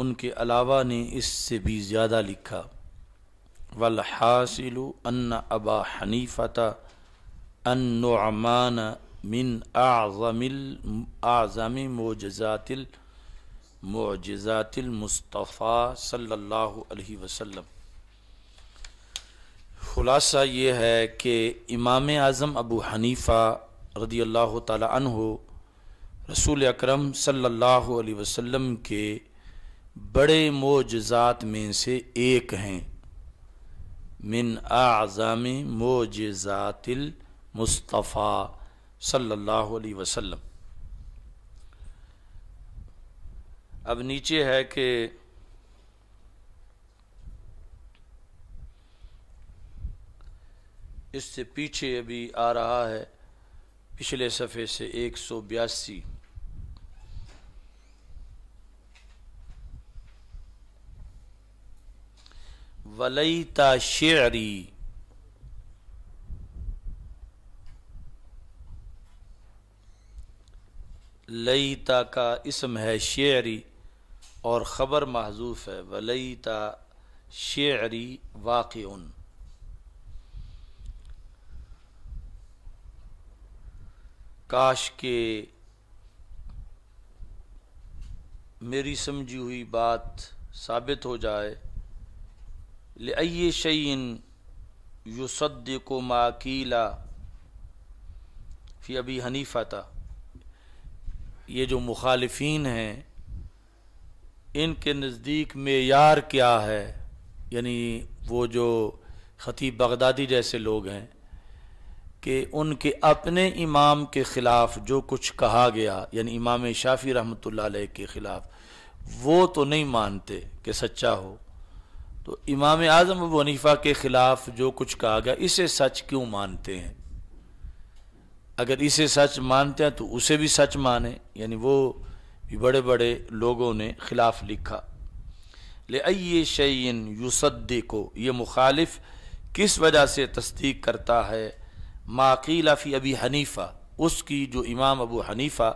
उनके अलावा ने इससे भी ज़्यादा लिखा वल हासिल अबा हनीफ़ता अनुमान मिन आज़मिल आज़मी मोजातिल मोजातिल मुस्तफ़ा सल्लल्लाहु अलैहि वसल्लम खुलासा ये है कि इमाम आज़म अबू हनीफ़ा रदी अल्लाह तन रसूल अक्रम सल्ला वसम के बड़े मोजात में से एक हैं मिन आज़ाम मोजातिल मुस्तफ़ा सल्लल्लाहु अलैहि वसल्लम अब नीचे है कि इससे पीछे अभी आ रहा है पिछले सफ़े से एक सौ बयासी वलईता शेरी लईता का इसम है शेरी और ख़बर महजूफ है वलईता शेरी वाक़ काश के मेरी समझी हुई बात साबित हो जाए लई शैन युसद को माकीला फिर अभी हनीफा था ये जो मुखालफन हैं इनके नज़दीक मेयार क्या है यानी वो जो ख़तीब बगदादी जैसे लोग हैं कि उनके अपने इमाम के ख़िलाफ़ जो कुछ कहा गया यानी इमाम शाफ़ी रहमत के ख़िलाफ़ वो तो नहीं मानते कि सच्चा हो तो इमाम आज़म अबू हनीफा के ख़िलाफ़ जो कुछ कहा गया इसे सच क्यों मानते हैं अगर इसे सच मानते हैं तो उसे भी सच माने यानी वो भी बड़े बड़े लोगों ने खिलाफ लिखा ले आइए शैन युसदे को ये मुखालिफ किस वजह से तस्दीक करता है माकीला फ़ी अबी हनीफ़ा उसकी जो इमाम अबू हनीफ़ा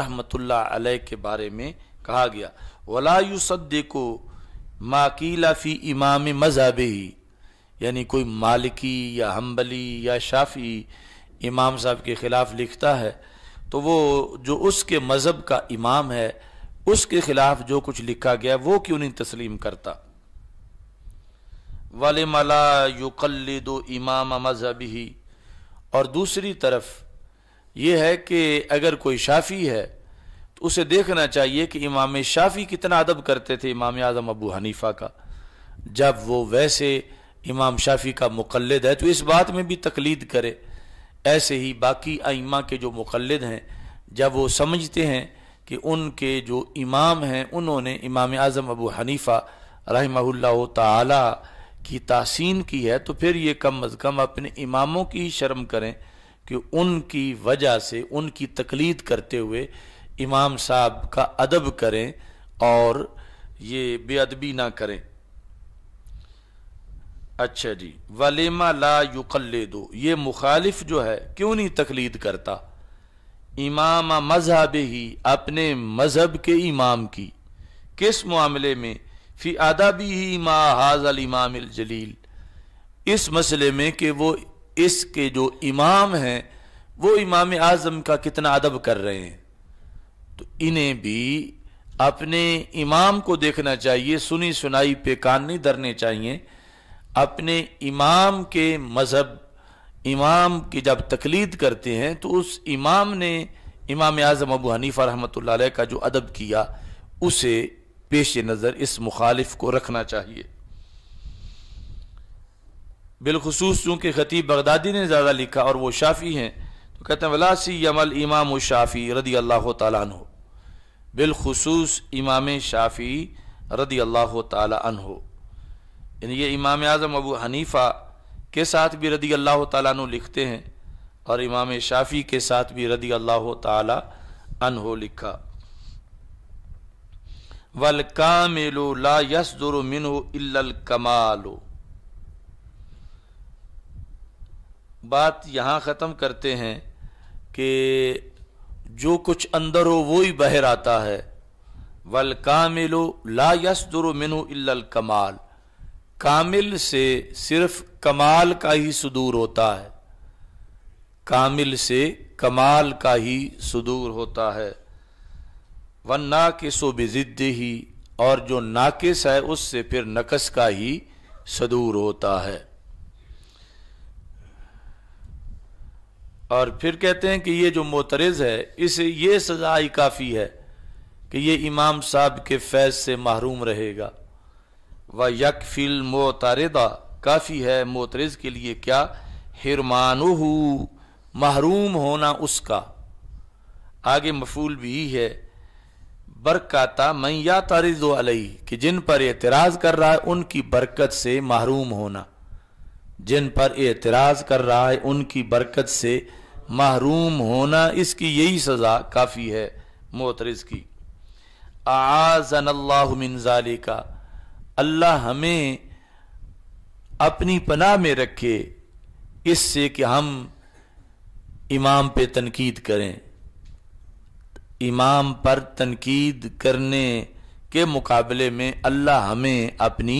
रहमतुल्लाह अलैह के बारे में कहा गया वला युसदे को माकीला फ़ी इमाम ही यानी कोई मालिकी या हम्बली या शाफ़ी इमाम साहब के ख़िलाफ़ लिखता है तो वो जो उसके मज़हब का इमाम है उसके ख़िलाफ़ जो कुछ लिखा गया वो क्यों नहीं तस्लीम करता वाले माला युकल दो इमाम ही और दूसरी तरफ यह है कि अगर कोई शाफ़ी है उसे देखना चाहिए कि इमाम शाफी कितना अदब करते थे इमाम आज़म अबू हनीफा का जब वो वैसे इमाम शाफी का मुकलद है तो इस बात में भी तकलीद करे ऐसे ही बाकी आइमा के जो मुकलद हैं जब वो समझते हैं कि उनके जो इमाम हैं उन्होंने इमाम आज़म अबू हनीफ़ा रही ताला की तासीन की है तो फिर ये कम अज़ कम अपने इमामों की ही शर्म करें कि उनकी वजह से उनकी तकलीद करते हुए इमाम साहब का अदब करें और ये बेअदबी ना करें अच्छा जी वलेमा ला युकल दो ये मुखालिफ जो है क्यों नहीं तकलीद करता इमाम मजहब ही अपने मजहब के इमाम की किस मामले में फी अदबी ही मा हाजल इमाम जलील इस मसले में कि वो इसके जो इमाम हैं वो इमाम आज़म का कितना अदब कर रहे हैं तो इन्हें भी अपने इमाम को देखना चाहिए सुनी सुनाई पे कान नहीं धरने चाहिए अपने इमाम के मज़हब इमाम की जब तकलीद करते हैं तो उस इमाम ने इमाम आज़म अबू हनीफ़ा रहमत का जो अदब किया उसे पेश नज़र इस मुखालिफ को रखना चाहिए बिलखसूस चूँकि ख़तीब बगदादी ने ज़्यादा लिखा और वो शाफ़ी हैं कहते हैं वलासी यमल इमाम शाफ़ी रदी अल्लाह हो बिलखसूस इमाम शाफ़ी रदी अल्लाह तु यानी ये इमाम आज़म अबू हनीफ़ा के साथ भी रदी अल्लाह तु लिखते हैं और इमाम शाफ़ी के साथ भी रदी अल्लाह हो लिखा वल कामिलो ला यसदुर मिन कमालो बात यहाँ ख़त्म करते हैं कि जो कुछ अंदर हो वो ही बहर आता है वल कामिलो ला दुरो मिनु इल्ल कमाल कामिल से सिर्फ कमाल का ही सुदूर होता है कामिल से कमाल का ही सुदूर होता है वन नाकिसो बिजिद ही और जो नाकिस है उससे फिर नकस का ही सदूर होता है और फिर कहते हैं कि ये जो मोतरज है इसे ये सजा ही काफ़ी है कि ये इमाम साहब के फैज से महरूम रहेगा व फिल मोतारदा काफ़ी है मोतरज के लिए क्या हिरमान महरूम होना उसका आगे मफूल भी है बरकता या तारिज अलई कि जिन पर एतराज़ कर रहा है उनकी बरकत से महरूम होना जिन पर एतराज कर रहा है उनकी बरकत से महरूम होना इसकी यही सज़ा काफ़ी है मोतरज की आज़न मिनजाली का अल्लाह हमें अपनी पनाह में रखे इससे कि हम इमाम पे तनकीद करें इमाम पर तनकीद करने के मुकाबले में अल्लाह हमें अपनी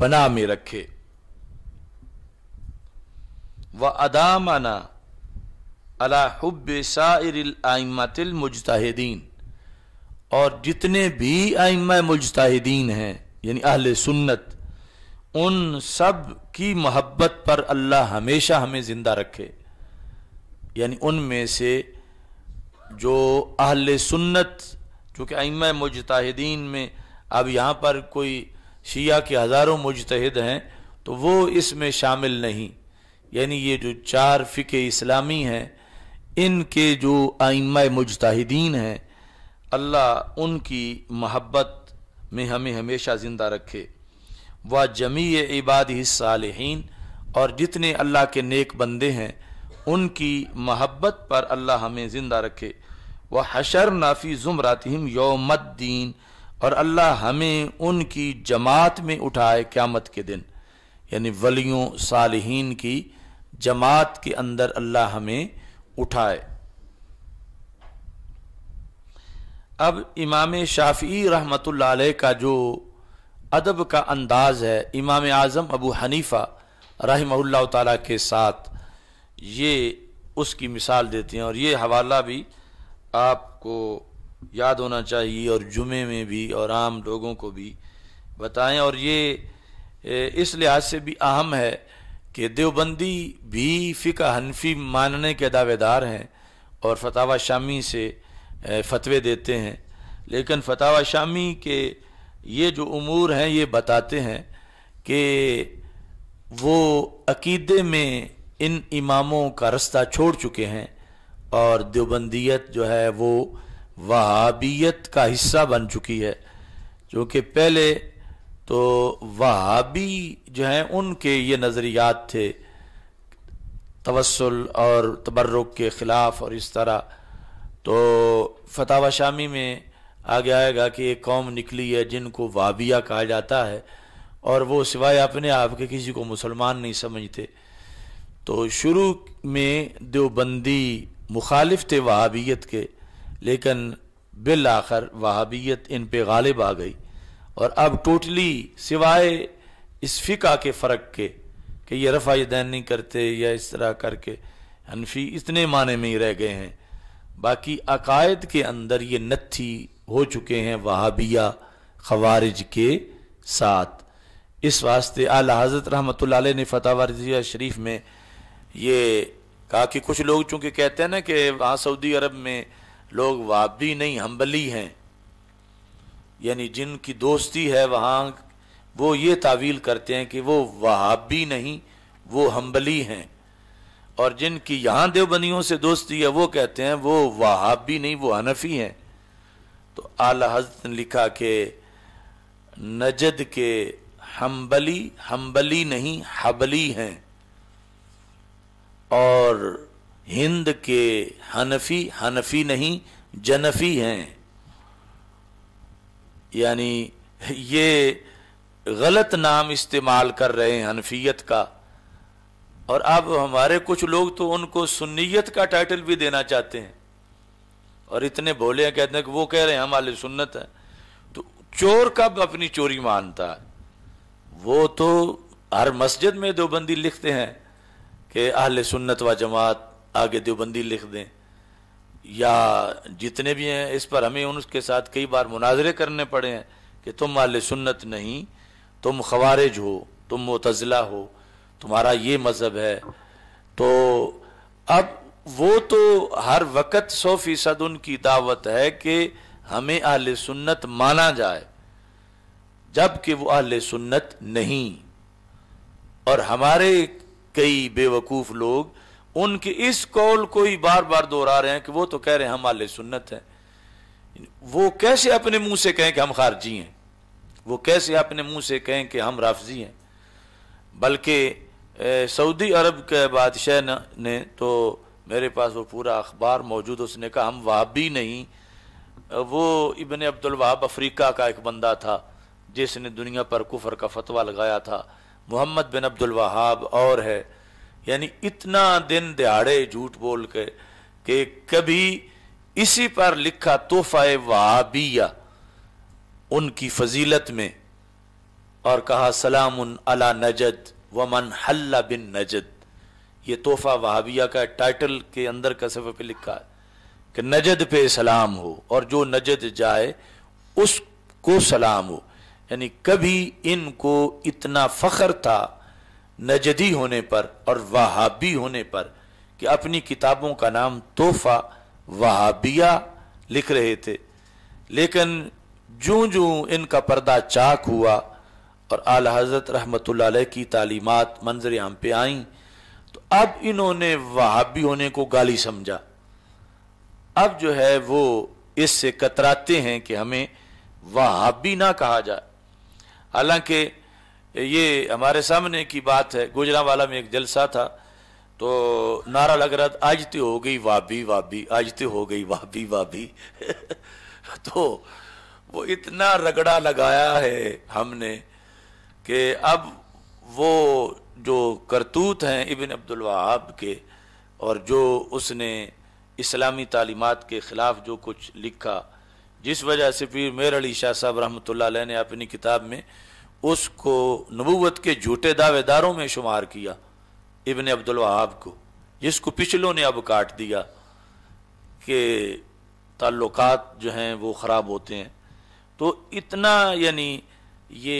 पनाह में रखे व अदामना अलाहब साइमतिल मुजतहदीन और जितने भी आइम मुजतहदीन हैं यानी अहल सुन्नत उन सब की मोहब्बत पर अल्लाह हमेशा हमें ज़िंदा रखे यानी उनमें से जो अहल सुन्नत चूँकि आइम मुजतहदीन में अब यहाँ पर कोई शिया के हज़ारों मुजतहद हैं तो वो इसमें शामिल नहीं यानी ये जो चार फिके इस्लामी हैं इनके जो आइम मुजतहदीन हैं अल्लाह उनकी महब्बत में हमें हमेशा ज़िंदा रखे व जमी इबाद हिस्सालहीन और जितने अल्लाह के नेक बंदे हैं उनकी महब्बत पर अल्लाह हमें ज़िंदा रखे व हशर नाफी ज़ुमरातम यौमद्दीन और अल्लाह हमें उनकी जमात में उठाए क़्यामत के दिन यानी वलियों सालहीन की जमात के अंदर अल्लाह हमें उठाए अब इमाम शाफी रहमत का जो अदब का अंदाज़ है इमाम आज़म अबू हनीफ़ा रहमल्ला तला के साथ ये उसकी मिसाल देते हैं और ये हवाला भी आपको याद होना चाहिए और जुमे में भी और आम लोगों को भी बताएं और ये इस लिहाज से भी अहम है कि देवबंदी भी फ़िका हनफी मानने के दावेदार हैं और फतावा शामी से फतवे देते हैं लेकिन फतावा शामी के ये जो अमूर हैं ये बताते हैं कि वो अकीदे में इन इमामों का रास्ता छोड़ चुके हैं और देवबंदीत जो है वो वहाबियत का हिस्सा बन चुकी है क्योंकि पहले तो वहाबी जो हैं उनके ये नज़रियात थे तवसल और तबर्रुक के ख़िलाफ़ और इस तरह तो फतावा शामी में आगे आएगा कि एक कौम निकली है जिनको वाबिया कहा जाता है और वो सिवाय अपने आप के किसी को मुसलमान नहीं समझते तो शुरू में देवबंदी मुखालिफ थे वहाबियत के लेकिन बिल आखिर वहाबियत इन पर गालिब आ गई और अब टोटली सिवाय इस फिका के फ़र्क के कि ये रफ़ा दैन नहीं करते या इस तरह करके हनफी इतने माने में ही रह गए हैं बाकी अकायद के अंदर ये नत्थी हो चुके हैं वहाबिया खवारिज के साथ इस वास्ते आला हज़रत रहमत ने फ़तह वर्जिया शरीफ में ये कहा कि कुछ लोग चूँकि कहते हैं ना कि वहाँ सऊदी अरब में लोग वाबी नहीं हम्बली हैं यानी जिनकी दोस्ती है वहाँ वो ये तावील करते हैं कि वो वहाबी नहीं वो हम्बली हैं और जिनकी यहाँ देवबंदियों से दोस्ती है वो कहते हैं वो वहाबी नहीं वो हनफी हैं तो आला हजरत ने लिखा के नजद के हम्बली हम्बली नहीं हबली हैं और हिंद के हनफी हनफी नहीं जनफी हैं यानी ये गलत नाम इस्तेमाल कर रहे हैं हनफियत का और अब हमारे कुछ लोग तो उनको सुन्नीयत का टाइटल भी देना चाहते हैं और इतने भोले हैं कहते हैं कि वो कह रहे हैं हम आले सुन्नत हैं तो चोर कब अपनी चोरी मानता है वो तो हर मस्जिद में देवबंदी लिखते हैं कि आले सुन्नत व जमात आगे देवबंदी लिख दें या जितने भी हैं इस पर हमें उनके साथ कई बार मुनाजरे करने पड़े हैं कि तुम आल सुन्नत नहीं तुम खवारिज हो तुम मतजला हो तुम्हारा ये मज़हब है तो अब वो तो हर वक़्त सौ फीसद उनकी दावत है कि हमें आल सुन्नत माना जाए जबकि वो आल सुन्नत नहीं और हमारे कई बेवकूफ़ लोग उनके इस कौल को ही बार बार दोहरा रहे हैं कि वो तो कह रहे हैं हम आल सुन्नत हैं वो कैसे अपने मुंह से कहें कि हम खारजी हैं वो कैसे अपने मुंह से कहें कि हम राफजी हैं बल्कि सऊदी अरब के बादशाह ने तो मेरे पास वो पूरा अखबार मौजूद उसने कहा हम वहाबी नहीं वो इबन अब्दुल वहाब अफ्रीका का एक बंदा था जिसने दुनिया पर कुफर का फतवा लगाया था मोहम्मद बिन अब्दुल वहाब और है यानी इतना दिन दिहाड़े झूठ बोल के कि कभी इसी पर लिखा तोहफा वहाबिया उनकी फजीलत में और कहा सलाम अला नजद व मन हल्ला बिन नजद ये तोहफा वहाबिया का टाइटल के अंदर का सफ़े पे लिखा है कि नजद पे सलाम हो और जो नजद जाए उसको सलाम हो यानी कभी इनको इतना फ़ख्र था नजदी होने पर और वहाबी होने पर कि अपनी किताबों का नाम तोहफा वहाबिया लिख रहे थे लेकिन जो जो इनका पर्दा चाक हुआ और आला हजरत रहमत की तालीमत मंजर आम पे आई तो अब इन्होंने वहाबी होने को गाली समझा अब जो है वो इससे कतराते हैं कि हमें वहाबी ना कहा जाए हालांकि ये हमारे सामने की बात है गुजरावाला में एक जलसा था तो नारा लग रहा था आज तो हो गई वाबी वाबी आज तो हो गई वाबी वाबी तो वो इतना रगड़ा लगाया है हमने कि अब वो जो करतूत हैं इबिन अब्दुलवाहाब के और जो उसने इस्लामी तालीमत के ख़िलाफ़ जो कुछ लिखा जिस वजह से फिर मेर अली शाह साहब रहमत ने अपनी किताब में उसको नबूत के झूठे दावेदारों में शुमार किया इबन अब्दुलवाहाब को जिसको पिछलों ने अब काट दिया कि ताल्लुकात जो हैं वो ख़राब होते हैं तो इतना यानी ये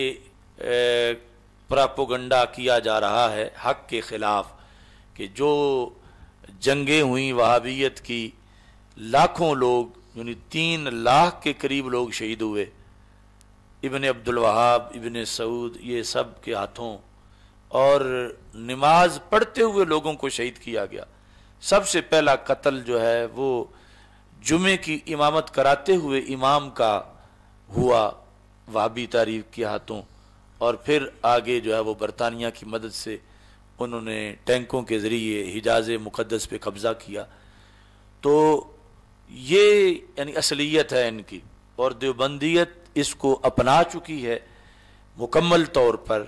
प्रापोगंडा किया जा रहा है हक के ख़िलाफ़ कि जो जंगें हुई वहाबियत की लाखों लोग यानी तीन लाख के करीब लोग शहीद हुए इबन अब्दुलवाहाब इबन सऊद ये सब के हाथों और नमाज पढ़ते हुए लोगों को शहीद किया गया सबसे पहला कत्ल जो है वो जुमे की इमामत कराते हुए इमाम का हुआ वाबी तारीफ के हाथों और फिर आगे जो है वो बरतानिया की मदद से उन्होंने टैंकों के ज़रिए हिजाज मुक़दस पे कब्ज़ा किया तो ये यानी असलियत है इनकी और देवबंदियत इसको अपना चुकी है मुकम्मल तौर पर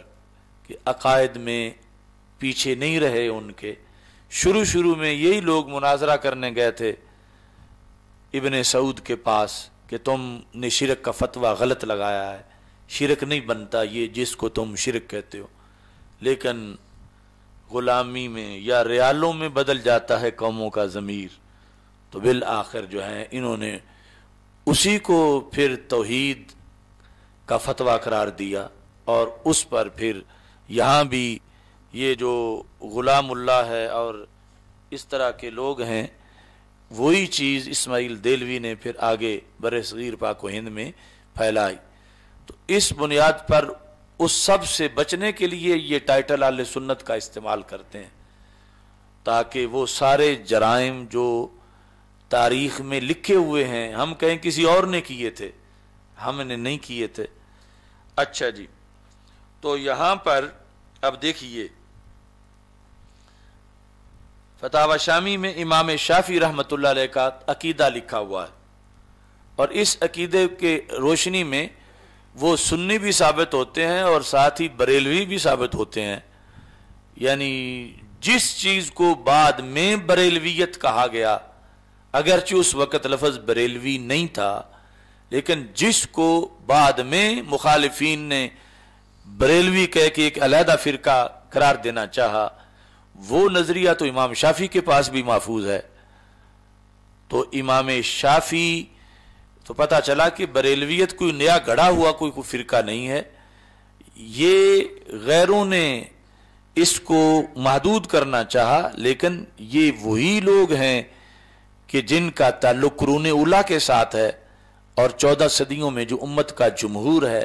कि अकायद में पीछे नहीं रहे उनके शुरू शुरू में यही लोग मुनाजरा करने गए थे इबन सऊद के पास कि तुम ने शिरक का फतवा गलत लगाया है शिरक नहीं बनता ये जिसको तुम शिरक कहते हो लेकिन ग़ुलामी में या रियालों में बदल जाता है कौमों का ज़मीर तो बिल आखिर जो है इन्होंने उसी को फिर तोहीद का फतवा करार दिया और उस पर फिर यहाँ भी ये जो गुलामुल्ला है और इस तरह के लोग हैं वही चीज़ इस्माइल देलवी ने फिर आगे बर सगीर पाक हिंद में फैलाई तो इस बुनियाद पर उस सब से बचने के लिए ये टाइटल आल सुन्नत का इस्तेमाल करते हैं ताकि वो सारे जराइम जो तारीख में लिखे हुए हैं हम कहें किसी और ने किए थे हमने नहीं किए थे अच्छा जी तो यहां पर अब देखिए फतावा शामी में इमाम शाफी रहमत का अकीदा लिखा हुआ है और इस अकीदे के रोशनी में वो सुन्नी भी साबित होते हैं और साथ ही बरेलवी भी साबित होते हैं यानी जिस चीज को बाद में बरेलवियत कहा गया अगरचि उस वक़्त लफज बरेलवी नहीं था लेकिन जिसको बाद में मुखालफी ने बरेलवी कह के एक अलहदा फ़िरका करार देना चाह वो नज़रिया तो इमाम शाफी के पास भी महफूज है तो इमाम शाफी तो पता चला कि बरेलवियत कोई नया गढ़ा हुआ कोई कोई फ़िरका नहीं है ये गैरों ने इसको महदूद करना चाहा लेकिन ये वही लोग हैं कि जिनका ताल्लुक रून उला के साथ है और चौदह सदियों में जो उम्मत का जमहूर है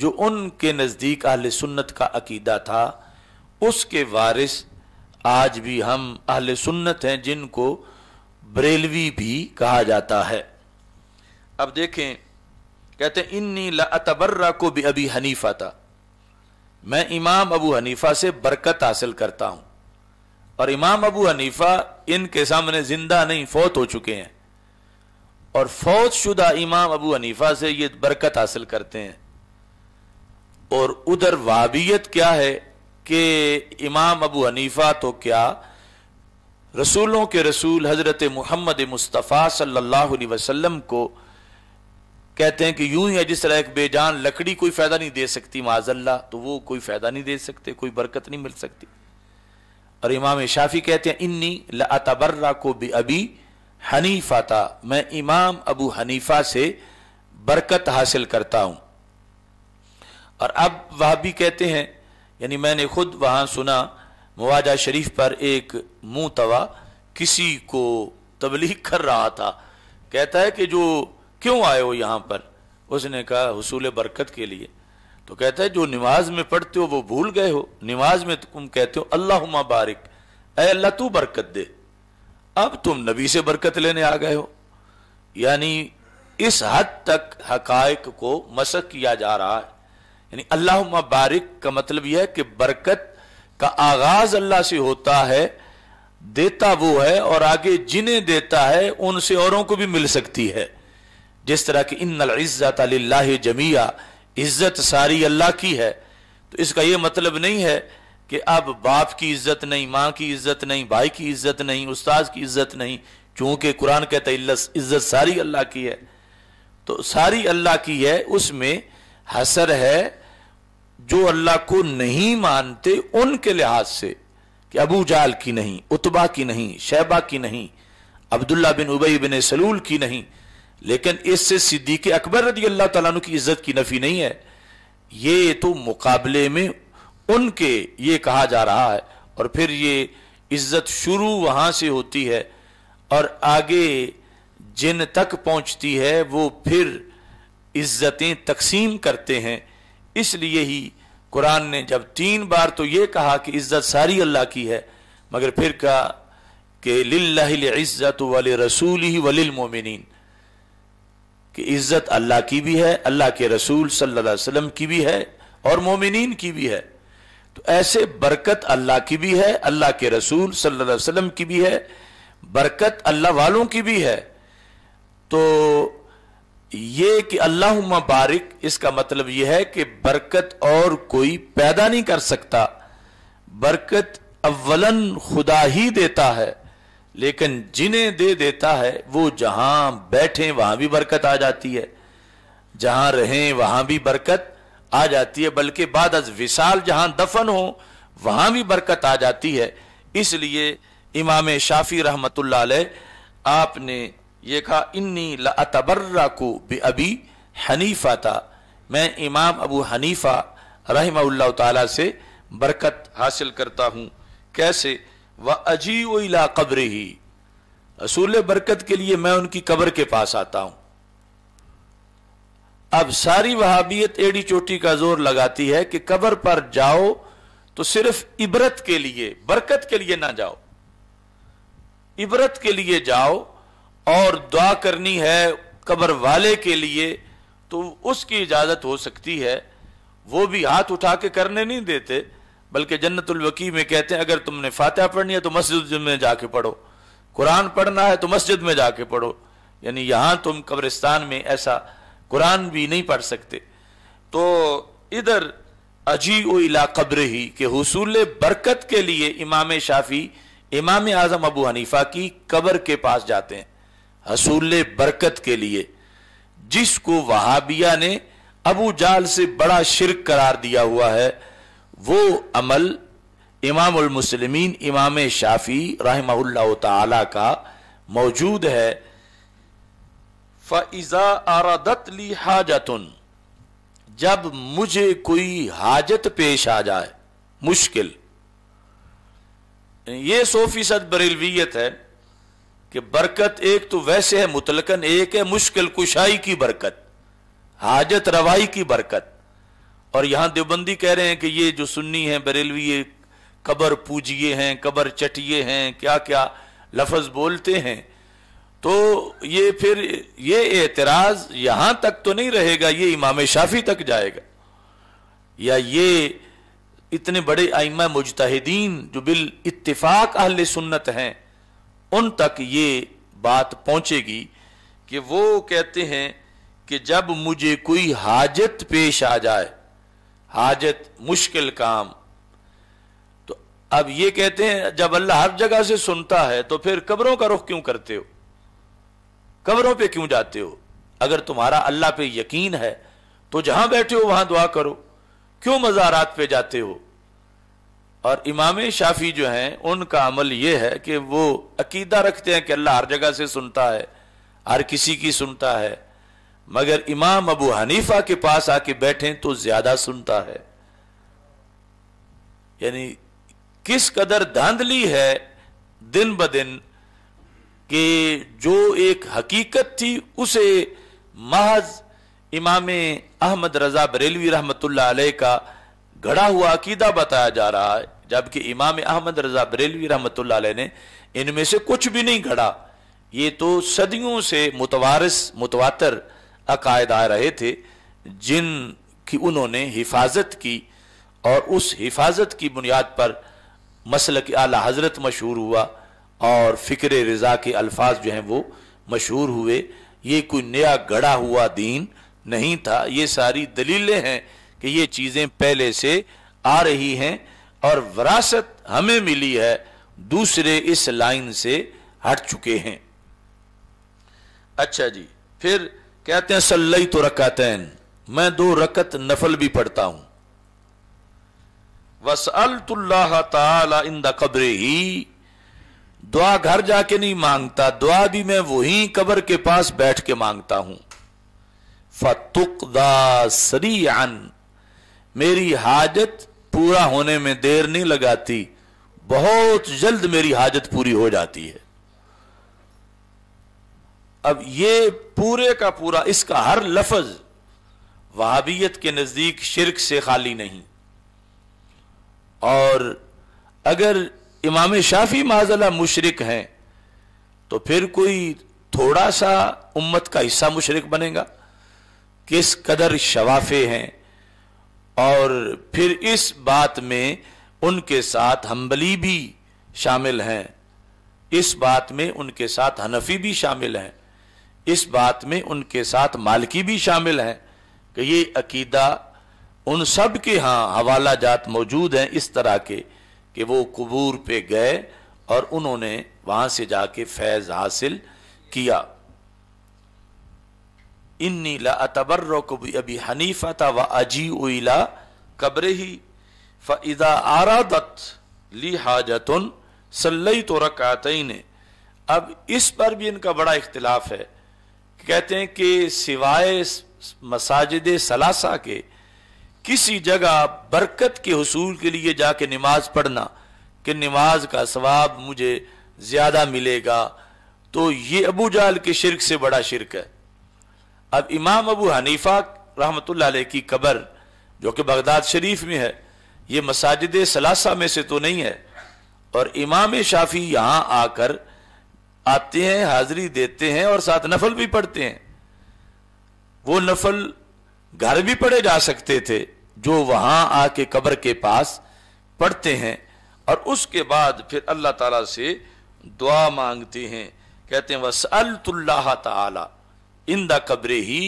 जो उनके नज़दीक अहल सुन्नत का अकीदा था उसके वारिस आज भी हम अहल सुन्नत हैं जिनको ब्रेलवी भी कहा जाता है अब देखें कहते हैं इन्नी लतबर्रा को भी अभी हनीफा था मैं इमाम अबू हनीफा से बरकत हासिल करता हूँ और इमाम अबू हनीफा इनके सामने जिंदा नहीं फौत हो चुके हैं और फौत शुदा इमाम अबू हनीफा से ये बरकत हासिल करते हैं और उधर वाबियत क्या है कि इमाम अबू हनीफा तो क्या रसूलों के रसूल हजरत मोहम्मद मुस्तफ़ा सल्लल्लाहु अलैहि वसल्लम को कहते हैं कि यूं ही है जिस तरह एक बेजान लकड़ी कोई फ़ायदा नहीं दे सकती माजल्ला तो वो कोई फ़ायदा नहीं दे सकते कोई बरकत नहीं मिल सकती और इमाम शाफी कहते हैं इन्नी लतबर्रा को भी अभी हनीफा था मैं इमाम अबू हनीफा से बरकत हासिल करता हूं और अब वह भी कहते हैं यानी मैंने खुद वहां सुना मवाजा शरीफ पर एक मुंह तवा किसी को तबलीग कर रहा था कहता है कि जो क्यों आए हो यहां पर उसने कहा हसूल बरकत के लिए तो कहता है जो नमाज में पढ़ते हो वो भूल गए हो नमाज में तो तुम कहते हो अल्लाह बारिक अल्लाह तू बरकत दे अब तुम नबी से बरकत लेने आ गए हो यानी इस हद तक हकायक को मशक किया जा रहा है यानी अल्लाह बारिक का मतलब यह है कि बरकत का आगाज अल्लाह से होता है देता वो है और आगे जिन्हें देता है उनसे औरों को भी मिल सकती है जिस तरह की इन इज्जत जमिया इज्जत सारी अल्लाह की है तो इसका यह मतलब नहीं है कि अब बाप की इज्जत नहीं माँ की इज्जत नहीं भाई की इज्जत नहीं उस्ताद की इज्जत नहीं चूंकि कुरान कहता है इज्जत सारी अल्लाह की है तो सारी अल्लाह की है उसमें हसर है जो अल्लाह को नहीं मानते उनके लिहाज से कि अबू जाल की नहीं उतबा की नहीं शैबा की नहीं अब्दुल्ला बिन उबई बिन सलूल की नहीं लेकिन इससे सिद्दीक अकबर रदी अल्लाह तला की इज्जत की नफी नहीं है ये तो मुकाबले में उनके ये कहा जा रहा है और फिर ये इज्जत शुरू वहां से होती है और आगे जिन तक पहुंचती है वो फिर इज्जतें तकसीम करते हैं इसलिए ही कुरान ने जब तीन बार तो ये कहा कि इज्जत सारी अल्लाह की है मगर फिर कहा कि लाजत वाल रसूल ही वलिल मोमिन कि इज्जत अल्लाह की भी है अल्लाह के रसूल सल्लल्लाहु अलैहि वसल्लम की भी है और मोमिनीन की भी है तो ऐसे बरकत अल्लाह की भी है अल्लाह के रसूल सल्लल्लाहु अलैहि वसल्लम की भी है बरकत अल्लाह वालों की भी है तो ये कि अल्लाह बारिक इसका मतलब यह है कि बरकत और कोई पैदा नहीं कर सकता बरकत अव्वलन खुदा ही देता है लेकिन जिन्हें दे देता है वो जहां बैठे वहां भी बरकत आ जाती है जहां रहें वहां भी बरकत आ जाती है बल्कि बाद अज विशाल जहां दफन हो वहां भी बरकत आ जाती है इसलिए इमाम शाफी रहमत आपने ये कहा इन्नी लतबर्रा को भी अभी हनीफा था मैं इमाम अबू हनीफा रही से बरकत हासिल करता हूँ कैसे व अजी उला कब्र ही असूल बरकत के लिए मैं उनकी कब्र के पास आता हूं अब सारी वहाबियत एड़ी चोटी का जोर लगाती है कि कब्र पर जाओ तो सिर्फ इबरत के लिए बरकत के लिए ना जाओ इबरत के लिए जाओ और दुआ करनी है कब्र वाले के लिए तो उसकी इजाजत हो सकती है वो भी हाथ उठा के करने नहीं देते बल्कि जन्नतुल में कहते हैं अगर तुमने फातह पढ़नी है तो मस्जिद में जाके पढ़ो कुरान पढ़ना है तो मस्जिद में जाके पढ़ो यानी यहां तुम कब्रिस्तान में ऐसा कुरान भी नहीं पढ़ सकते तो इधर अजी इला कब्र ही के हसूल बरकत के लिए इमाम शाफी इमाम आजम अबू हनीफा की कब्र के पास जाते हैं हसूल बरकत के लिए जिसको वहाबिया ने अबू जाल से बड़ा शिरक करार दिया हुआ है वो अमल इमामसलमिन इमाम शाफी रहमल्ला का मौजूद है फ़ाइज़ा आरादत ली हाजतन जब मुझे कोई हाजत पेश आ जाए मुश्किल ये सौ फीसद बरेलवियत है कि बरकत एक तो वैसे है मुतलकन एक है मुश्किल कुशाई की बरकत हाजत रवाई की बरकत और यहाँ देवबंदी कह रहे हैं कि ये जो सुन्नी है बरेलवी ये कबर पूजिए हैं कबर चटिए हैं क्या क्या लफज बोलते हैं तो ये फिर ये एतराज यहां तक तो नहीं रहेगा ये इमाम शाफी तक जाएगा या ये इतने बड़े आइमा मुजतहदीन जो बिल इतफाक़ अहल सुन्नत हैं उन तक ये बात पहुंचेगी कि वो कहते हैं कि जब मुझे कोई हाजत पेश आ जाए हाजत मुश्किल काम तो अब ये कहते हैं जब अल्लाह हर जगह से सुनता है तो फिर कब्रों का रुख क्यों करते हो कब्रों पे क्यों जाते हो अगर तुम्हारा अल्लाह पे यकीन है तो जहां बैठे हो वहां दुआ करो क्यों मज़ारात पे जाते हो और इमाम शाफी जो हैं उनका अमल यह है कि वो अकीदा रखते हैं कि अल्लाह हर जगह से सुनता है हर किसी की सुनता है मगर इमाम अबू हनीफा के पास आके बैठें तो ज्यादा सुनता है यानी किस कदर धांधली है दिन ब दिन कि जो एक हकीकत थी उसे महज इमाम अहमद रजा बरेलवी रहमत का घड़ा हुआ अकीदा बताया जा रहा है जबकि इमाम अहमद रजा बरेलवी रहमत ने इनमें से कुछ भी नहीं घड़ा ये तो सदियों से मुतवारस मुतवातर अकायद आ रहे थे जिन की उन्होंने हिफाजत की और उस हिफाजत की बुनियाद पर मसल के आला हजरत मशहूर हुआ और फ़िक्र रज़ा के अल्फाज जो हैं वो मशहूर हुए ये कोई नया गढ़ा हुआ दीन नहीं था ये सारी दलीलें हैं कि ये चीज़ें पहले से आ रही हैं और वरासत हमें मिली है दूसरे इस लाइन से हट चुके हैं अच्छा जी फिर कहते हैं सल्लई तो रकातैन मैं दो रकत नफल भी पढ़ता हूं वसअल्लाह तला इन दबरे ही दुआ घर जाके नहीं मांगता दुआ भी मैं वही कबर के पास बैठ के मांगता हूं फतुक सरीआन मेरी हाजत पूरा होने में देर नहीं लगाती बहुत जल्द मेरी हाजत पूरी हो जाती है अब ये पूरे का पूरा इसका हर लफज वहाबियत के नज़दीक शिरक से खाली नहीं और अगर इमाम शाफी माजला मुशरक हैं तो फिर कोई थोड़ा सा उम्मत का हिस्सा मुशरक बनेगा किस कदर शवाफे हैं और फिर इस बात में उनके साथ हम्बली भी शामिल हैं इस बात में उनके साथ हनफी भी शामिल हैं इस बात में उनके साथ मालकी भी शामिल है कि ये अकीदा उन सब के यहाँ हवाला जात मौजूद हैं इस तरह के कि वो कबूर पे गए और उन्होंने वहां से जाके फैज़ हासिल किया इन्नी लातबर्र कबी अभी हनीफा था व अजी उला कब्रे ही फ़िदा आरादत ली हाजतन सल्लई तो रकातई ने अब इस पर भी इनका बड़ा इख्तलाफ है कहते हैं कि सिवाय मसाजिद सलासा के किसी जगह बरकत के हसूल के लिए जाके नमाज पढ़ना कि नमाज का स्वाब मुझे ज़्यादा मिलेगा तो ये अबू जाल के शिरक से बड़ा शिरक है अब इमाम अबू हनीफा रहमत की कबर जो कि बगदाद शरीफ में है ये मसाजिद सलासा में से तो नहीं है और इमाम शाफी यहाँ आकर आते हैं हाजिरी देते हैं और साथ नफल भी पढ़ते हैं वो नफल घर भी पढ़े जा सकते थे जो वहां आके कब्र के पास पढ़ते हैं और उसके बाद फिर अल्लाह ताला से दुआ मांगते हैं कहते हैं अल्लाह ताला इन द कब्रे ही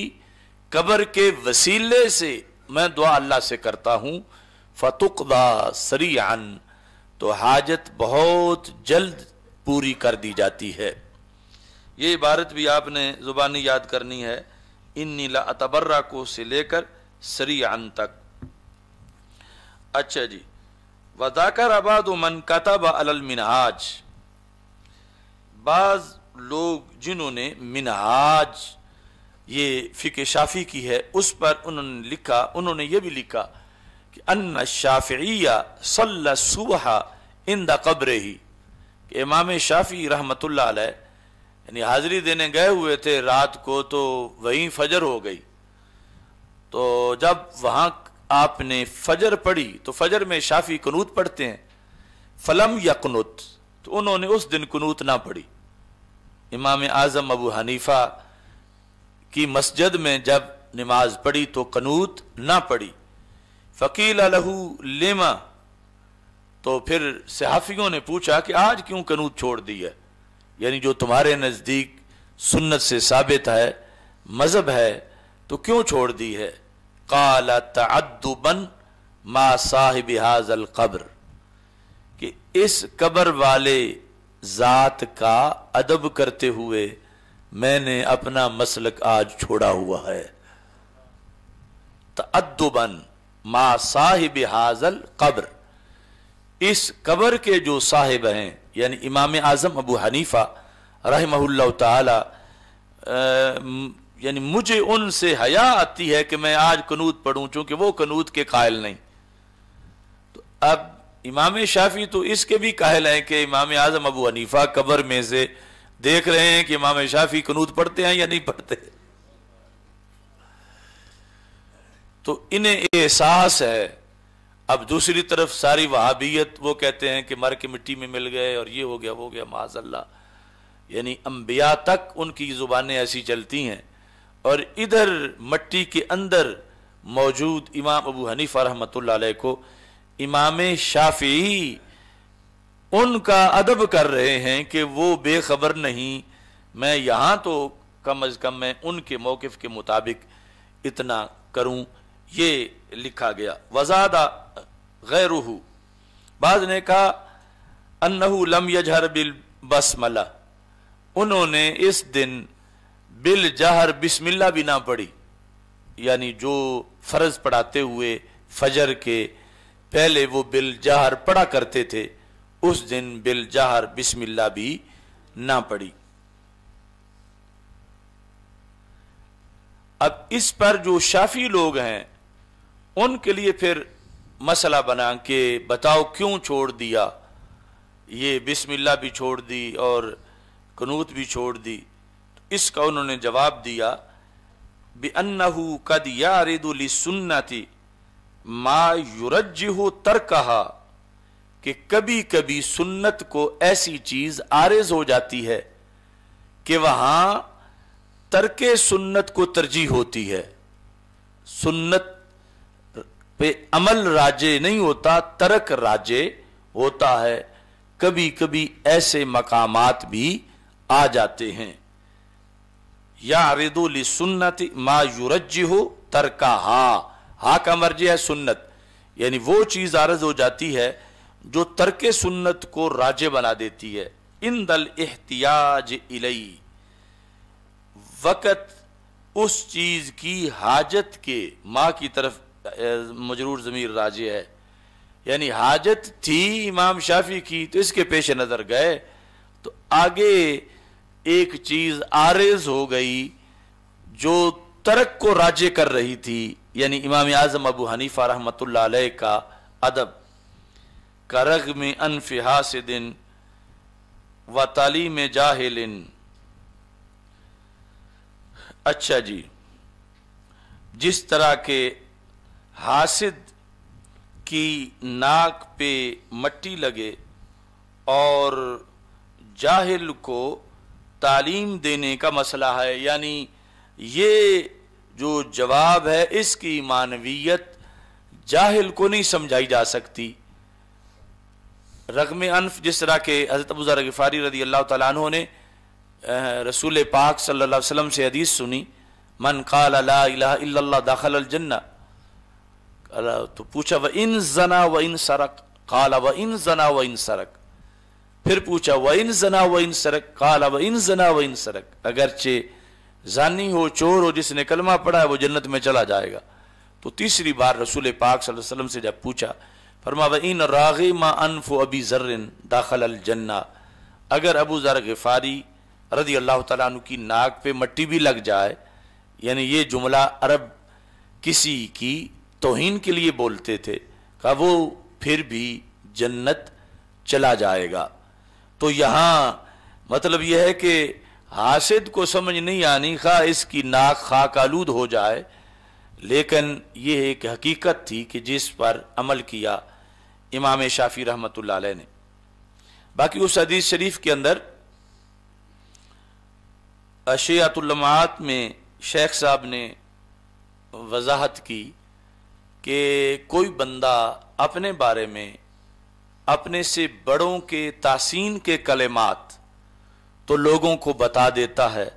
कब्र के वसीले से मैं दुआ अल्लाह से करता हूं फतुकदा सरियान तो हाजत बहुत जल्द पूरी कर दी जाती है ये इबारत भी आपने ज़ुबानी याद करनी है इन नीला अतबर्रा को से लेकर अन तक अच्छा जी वजाकर आबाद उमन कतब मिनहाज बाज लोग जिन्होंने मिनहाज ये फ़िक शाफ़ी की है उस पर उन्होंने लिखा उन्होंने ये भी लिखा कि अन्न शाफ़िया सल्ला सुबह इन द कब्र ही कि इमाम शाफी रहमत यानी हाजिरी देने गए हुए थे रात को तो वहीं फजर हो गई तो जब वहाँ आपने फजर पढ़ी तो फजर में शाफी कनूत पढ़ते हैं फलम या कनूत तो उन्होंने उस दिन कनूत ना पढ़ी इमाम आज़म अबू हनीफा की मस्जिद में जब नमाज पढ़ी तो कनूत ना पढ़ी फ़कील लहू लेमा तो फिर सहाफ़ियों ने पूछा कि आज क्यों कनूत छोड़ दी है यानी जो तुम्हारे नज़दीक सुन्नत से साबित है मज़हब है तो क्यों छोड़ दी है काला तदुबन मा साहिब हाजल कब्र कि इस कब्र वाले ज़ात का अदब करते हुए मैंने अपना मसलक आज छोड़ा हुआ है तदुबन मा साहिब हाजल कब्र इस कबर के जो साहिब हैं यानी इमाम आज़म अबू हनीफ़ा रहमहुल्ला ताला यानी मुझे उनसे हया आती है कि मैं आज कनूत पढ़ूं चूंकि वो कनूत के कायल नहीं तो अब इमाम शाफी तो इसके भी कायल हैं कि इमाम आज़म अबू हनीफ़ा कबर में से देख रहे हैं कि इमाम शाफी कनूत पढ़ते हैं या नहीं पढ़ते तो इन्हें एहसास है अब दूसरी तरफ सारी वहाबियत वो कहते हैं कि मर के मिट्टी में मिल गए और ये हो गया वो हो गया माजल्ला यानी अम्बिया तक उनकी ज़ुबानें ऐसी चलती हैं और इधर मट्टी के अंदर मौजूद इमाम अबू हनीफा रहमत को इमाम शाफी उनका अदब कर रहे हैं कि वो बेखबर नहीं मैं यहाँ तो कम अज़ कम मैं उनके मौक़ के मुताबिक इतना करूँ ये लिखा गया वजादा गैर बाज ने कहा अन्नहू लम यजहर बिल बसमला उन्होंने इस दिन बिल जहर बिस्मिल्ला भी ना पढ़ी यानी जो फर्ज पढ़ाते हुए फजर के पहले वो बिल जहर पढ़ा करते थे उस दिन बिल जहर बिस्मिल्ला भी ना पढ़ी अब इस पर जो शाफी लोग हैं उनके लिए फिर मसला बना के बताओ क्यों छोड़ दिया ये बिस्मिल्लाह भी छोड़ दी और कनूत भी छोड़ दी तो इसका उन्होंने जवाब दिया बेअन्नहू कद या सुन्ना थी मा युरजहू तर कहा कि कभी कभी सुन्नत को ऐसी चीज आरज हो जाती है कि वहां तरके सुन्नत को तरजीह होती है सुन्नत पे अमल राजे नहीं होता तरक राजे होता है कभी कभी ऐसे मकामात भी आ जाते हैं या रिदुल सुन्नत मा युरज हो तरका हा हा का मर्जी है सुन्नत यानी वो चीज़ आरज हो जाती है जो तर्क सुन्नत को राजे बना देती है इन दल एहतियाज इलई वक़्त उस चीज़ की हाजत के मां की तरफ मजरूर ज़मीर राजी है यानी हाजत थी इमाम शाफी की तो इसके पेश नज़र गए तो आगे एक चीज़ आरेज हो गई जो तरक को राज्य कर रही थी यानी इमाम आज़म अबू हनीफ़ा रहमत का अदब करग में अनफिहा से दिन व तालीम जाहिलिन अच्छा जी जिस तरह के हासिद की नाक पे मट्टी लगे और जाहिल को तालीम देने का मसला है यानी ये जो जवाब है इसकी मानवीयत जाहिल को नहीं समझाई जा सकती रकम अनफ जिस तरह के हज़रत अबूज़र गफ़ारी रदी अल्लाह तु ने रसूल पाक सल्लल्लाहु अलैहि वसल्लम से हदीस सुनी मन काल ला इला दाखल जन्ना तो पूछा व इन जना व इन सरक काला व इन जना व इन सरक फिर पूछा व इन जना व इन सरक काला व इन जना व इन सरक अगरचे जानी हो चोर हो जिसने कलमा पढ़ा है वो जन्नत में चला जाएगा तो तीसरी बार रसूल पाक वसल्लम से जब पूछा फरमा व इन रागे मा अनफ अबी जर दाखल अल जन्ना अगर अबू ज़र गफ़ारी रदी अल्लाह तु की नाक पे मट्टी भी लग जाए यानी ये जुमला अरब किसी की तोहन के लिए बोलते थे कहा वो फिर भी जन्नत चला जाएगा तो यहाँ मतलब यह है कि हासिद को समझ नहीं आनी खा इसकी नाक खाक आलूद हो जाए लेकिन यह एक हकीकत थी कि जिस पर अमल किया इमाम शाफी रहमत ने बाकी उस हदीस शरीफ के अंदर अशियातुल्लमात में शेख साहब ने वजाहत की कि कोई बंदा अपने बारे में अपने से बड़ों के तासीन के कलेमात तो लोगों को बता देता है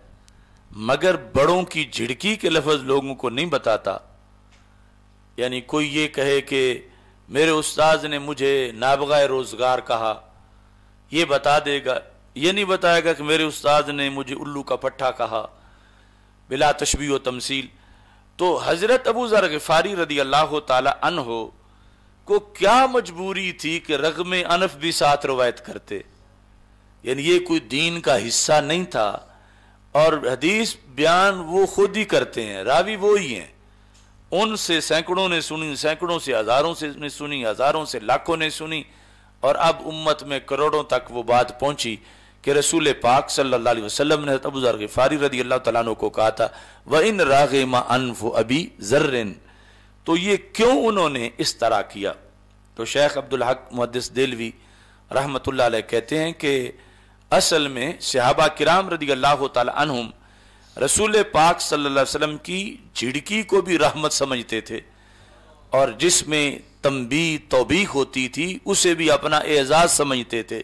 मगर बड़ों की झिड़की के लफ्ज लोगों को नहीं बताता यानी कोई ये कहे कि मेरे उस्ताद ने मुझे नाबगा रोजगार कहा यह बता देगा ये नहीं बताएगा कि मेरे उस्ताद ने मुझे उल्लू का पट्टा कहा बिला तशबी व तमसील तो हजरत अबू जर गफारी रदी अल्लाह तन हो को क्या मजबूरी थी कि रगम अनफ भी साथ रवायत करते यानी ये कोई दीन का हिस्सा नहीं था और हदीस बयान वो खुद ही करते हैं रावी वो ही हैं उनसे सैकड़ों ने सुनी सैकड़ों से हजारों से ने सुनी हजारों से लाखों ने सुनी और अब उम्मत में करोड़ों तक वो बात पहुंची कि रसूल पाक सल्ला वसलम ने अबू ज़र गफ़ारी रदी अल्लाह तु को कहा था व इन मा अनफ अबी जर्रन तो ये क्यों उन्होंने इस तरह किया तो शेख अब्दुल हक मुहदस दिलवी रहमत कहते हैं कि असल में सहाबा किराम रदी अल्लाह तुम रसूल पाक सल्ला वसम की झिड़की को भी रहमत समझते थे और जिसमें तमबी तोबीक होती थी उसे भी अपना एजाज़ समझते थे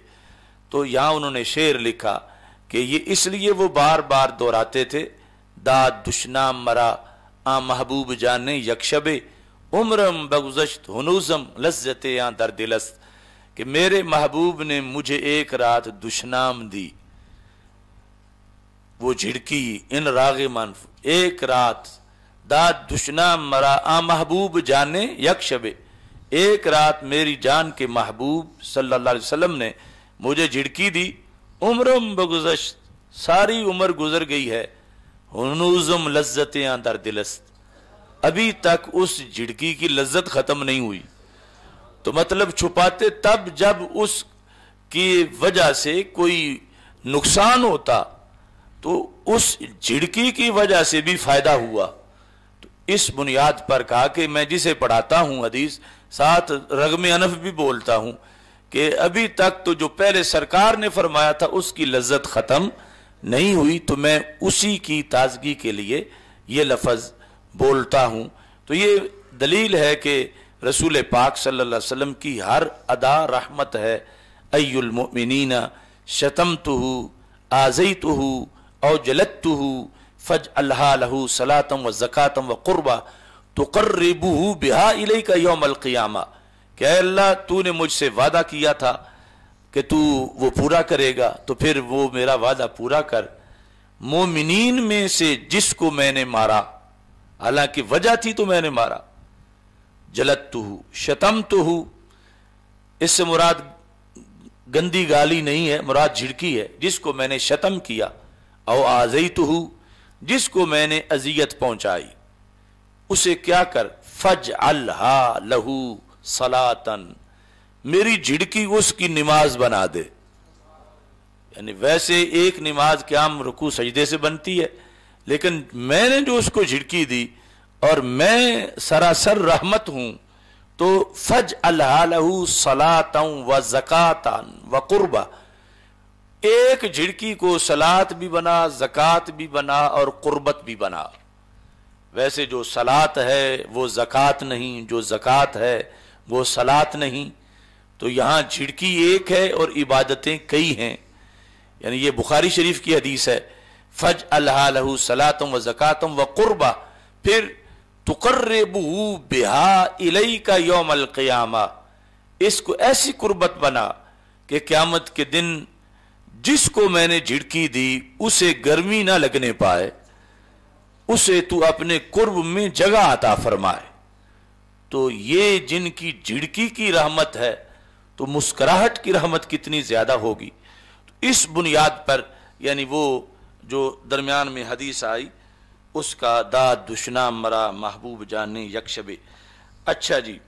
तो यहां उन्होंने शेर लिखा कि ये इसलिए वो बार बार दोहराते थे दा दुश्ना मरा आ महबूब जाने यक्षबे उम्रम बगुजश्त हनुजम लज्जत या दर दिलस्त कि मेरे महबूब ने मुझे एक रात दुश्नाम दी वो झिड़की इन राग मन एक रात दाद दुश्नाम मरा आ महबूब जाने यक्षबे एक रात मेरी जान के महबूब सल्लल्लाहु अलैहि वसल्लम ने मुझे झिड़की दी उम्रम बगुजश सारी उम्र गुजर गई है हनुजम लज्जतें दर दिलस्त अभी तक उस झिड़की की लज्जत खत्म नहीं हुई तो मतलब छुपाते तब जब उस की वजह से कोई नुकसान होता तो उस झिड़की की वजह से भी फायदा हुआ तो इस बुनियाद पर कहा कि मैं जिसे पढ़ाता हूं हदीस साथ रगम अनफ भी बोलता हूं कि अभी तक तो जो पहले सरकार ने फरमाया था उसकी लज्जत ख़त्म नहीं हुई तो मैं उसी की ताजगी के लिए यह लफज बोलता हूँ तो ये दलील है कि रसूल पाक सल्लल्लाहु अलैहि वसल्लम की हर अदा रहमत है अयुलमिन शतम तो आज़ई तो और जलत तो फज अल्लाह लहू सलातम व ज़क़ातम व क़ुरबा तो कर्रबू बिहा इले का क़ियामा कि अल्लाह तूने मुझसे वादा किया था कि तू वो पूरा करेगा तो फिर वो मेरा वादा पूरा कर मोमिनीन में से जिसको मैंने मारा हालांकि वजह थी तो मैंने मारा जलत तो हूं शतम तो हूँ इससे मुराद गंदी गाली नहीं है मुराद झिड़की है जिसको मैंने शतम किया और आजई तो हूं जिसको मैंने अजियत पहुंचाई उसे क्या कर फज अल्लाह लहू सलातन मेरी झिड़की उसकी नमाज बना दे यानी वैसे एक नमाज क्या रुकू सजदे से बनती है लेकिन मैंने जो उसको झिड़की दी और मैं सरासर रहमत हूं तो फज अलहू सलाता व जक़ाता व कुर्बा एक झिड़की को सलात भी बना जक़ात भी बना और कुर्बत भी बना वैसे जो सलात है वो जक़ात नहीं जो जक़ात है वो सलात नहीं तो यहां झिड़की एक है और इबादतें कई हैं यानी ये बुखारी शरीफ की हदीस है फज अल्लाह सलातम व ज़क़ातम व क़ुरबा फिर तुकर्रबू बेहा इलई का योम अलक़यामा इसको ऐसी कुर्बत बना कि क़्यामत के दिन जिसको मैंने झिड़की दी उसे गर्मी ना लगने पाए उसे तू अपने कुर्ब में जगह आता फरमाए तो ये जिनकी झिड़की की रहमत है तो मुस्कराहट की रहमत कितनी ज़्यादा होगी तो इस बुनियाद पर यानी वो जो दरमियान में हदीस आई उसका दाद दुश्ना मरा महबूब जाने यक्षबे अच्छा जी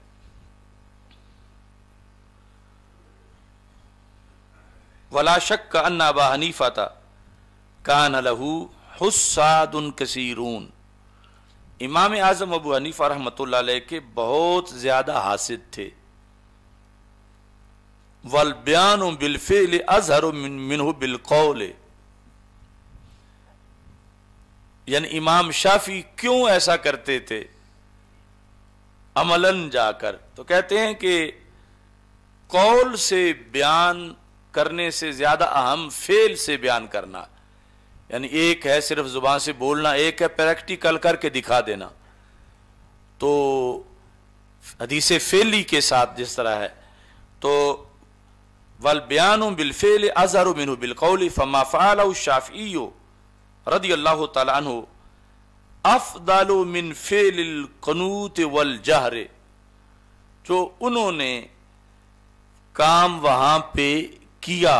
वला शक का अन्ना बा हनीफा था कान लहू हुस्सादन कसीरून इमाम आजम अबू हनीफा रहमत के बहुत ज्यादा हासिद थे वल बयान बिलफेल अजहर बिल बिलकौल यानी इमाम शाफी क्यों ऐसा करते थे अमलन जाकर तो कहते हैं कि कौल से बयान करने से ज्यादा अहम फेल से बयान करना यानी एक है सिर्फ जुबान से बोलना एक है प्रैक्टिकल करके दिखा देना तो हदीस फेली के साथ जिस तरह है तो वल बयान बिलफेल अजहर बिन बिलकौल फमा फ़ाल शाफ़ी रदी अल्लाह तु अफदाल मिन फेल कनूत वल जहरे जो उन्होंने काम वहाँ पे किया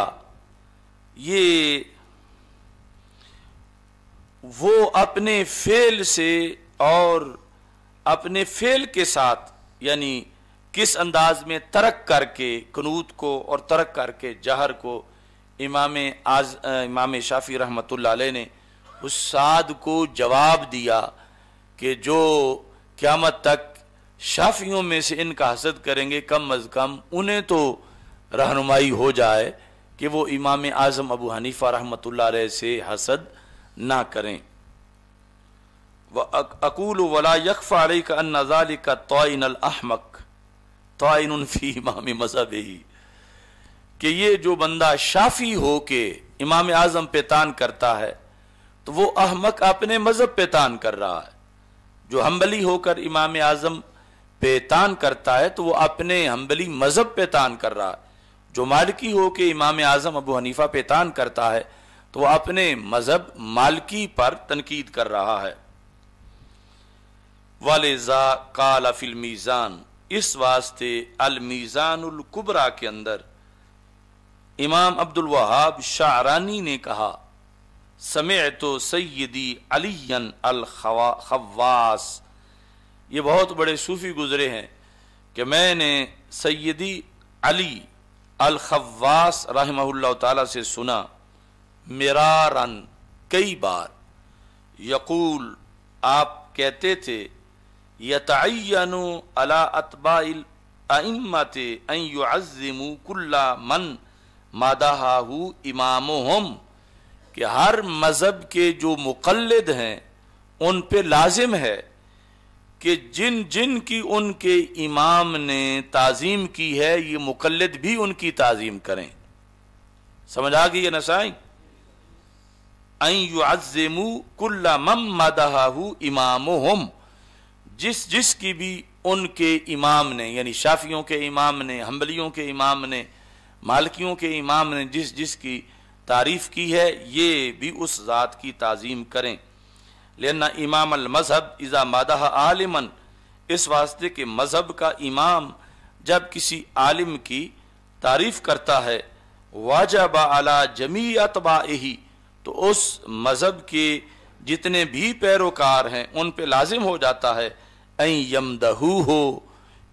ये वो अपने फेल से और अपने फेल के साथ यानी किस अंदाज में तरक करके कनूत को और तरक करके जहर को इमाम आज इमाम शाफी रहमत ने उस साद को जवाब दिया कि जो क़्यामत तक शाफियों में से इनका हसद करेंगे कम अज़ कम उन्हें तो रहनुमाई हो जाए कि वो इमाम आज़म अबू हनीफ़ा रहमत से हसद ना करें वह अकूल वला यकफ़ा का का अहमक फ़ी इमाम मजहब ही कि ये जो बंदा शाफी हो के इमाम आज़म पे तान करता है तो वो अहमक अपने मज़हब पे तान कर रहा है जो हम्बली होकर इमाम आज़म पे तान करता है तो वो अपने हम्बली मज़हब पे तान कर रहा है जो मालिकी हो के इमाम आज़म अबू हनीफा पे तान करता है तो वह अपने मजहब मालकी पर तनकीद कर रहा है जा काल अफिल मीज़ान इस वास्ते अलमीज़ानकुबरा के अंदर इमाम अब्दुल वहाब शाहरानी ने कहा समय तो सैदी अलियन अल खवास ये बहुत बड़े सूफी गुजरे हैं कि मैंने सैदी अली अल खवास रहमल्ला ताला से सुना मरारन कई बार यकूल आप कहते थे यतनु अला अतबाइल अम्मत अज़िमु कुल्ला मन मादाहाहू हम कि हर मज़हब के जो मुकलद हैं उन पे लाजिम है कि जिन जिन की उनके इमाम ने ताज़ीम की है ये मुकलद भी उनकी ताज़ीम करें समझ आ गई ये नसाई इमाम जिस जिस की भी उनके इमाम ने यानी शाफियों के इमाम ने हम्बलियों के इमाम ने मालकियों के इमाम ने जिस जिस की तारीफ़ की है ये भी उस ज़ात की तज़ीम करें लेना इमाम मज़हब इज़ा मादह आलिमन इस वास्ते के मज़हब का इमाम जब किसी आलिम की तारीफ़ करता है वाजबा अला जमी अतबा ही तो उस मज़हब के जितने भी पैरोकार हैं उन पे लाजिम हो जाता है ऐ यमदहू हो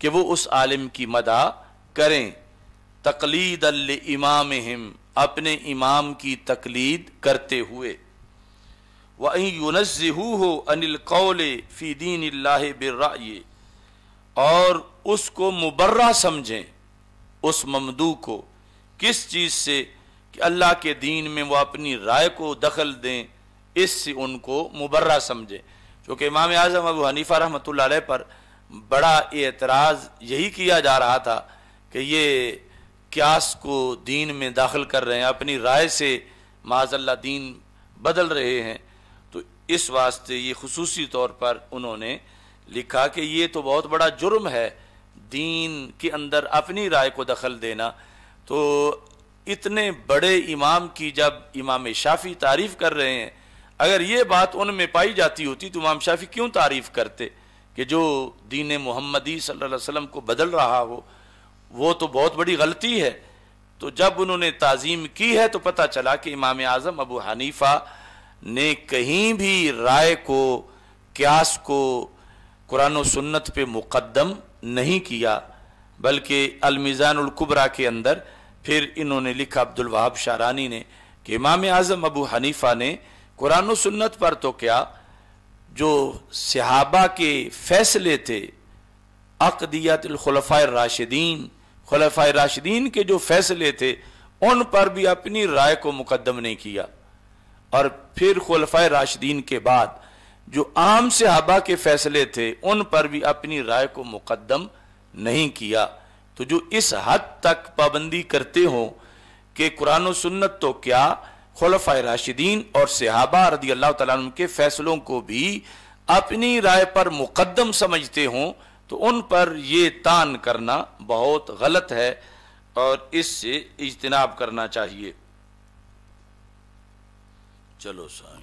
कि वो उस आलिम की मदा करें तकलीद अल इमाम अपने इमाम की तकलीद करते हुए वहीं यूनजहू हो अनिल कौल फ़ी दीन बिर्रा और उसको मुबर्रा समझें उस ममदू को किस चीज़ से कि अल्लाह के दीन में वो अपनी राय को दखल दें इससे उनको मुबर्रा समझें क्योंकि इमाम आज़म अबू हनीफ़ा रहमत पर बड़ा एतराज़ यही किया जा रहा था कि ये क्यास को दीन में दाखिल कर रहे हैं अपनी राय से माजल्ला दीन बदल रहे हैं तो इस वास्ते ये खसूस तौर पर उन्होंने लिखा कि ये तो बहुत बड़ा जुर्म है दीन के अंदर अपनी राय को दखल देना तो इतने बड़े इमाम की जब इमाम शाफी तारीफ कर रहे हैं अगर ये बात उनमें पाई जाती होती तो इमाम शाफी क्यों तारीफ करते कि जो दीन मोहम्मदी सल्लल्लाहु अलैहि वसल्लम को बदल रहा हो वो तो बहुत बड़ी गलती है तो जब उन्होंने ताजीम की है तो पता चला कि इमाम आज़म अबू हनीफा ने कहीं भी राय को क्यास को कुरान सुन्नत पे मुकदम नहीं किया बल्कि अलमिज़ानकुबरा के अंदर फिर इन्होंने लिखा अब्दुल वहाब शारानी ने कि इमाम आज़म अबू हनीफा ने कुरान सुन्नत पर तो क्या जो सहाबा के फैसले थे अकदियतलखलफ़ा राशिदीन खलफ़ा राशिदीन के जो फैसले थे उन पर भी अपनी राय को मुकदम नहीं किया और फिर खलफ़ा राशिदीन के बाद जो आम सहाबा के फैसले थे उन पर भी अपनी राय को मुकदम नहीं किया तो जो इस हद तक पाबंदी करते हो कि कुरान सुन्नत तो क्या खलफ़ा राशिदीन और सिहाबा रदी अल्लाह तुम के फैसलों को भी अपनी राय पर मुकदम समझते हों तो उन पर ये तान करना बहुत गलत है और इससे इजतनाब करना चाहिए चलो साहब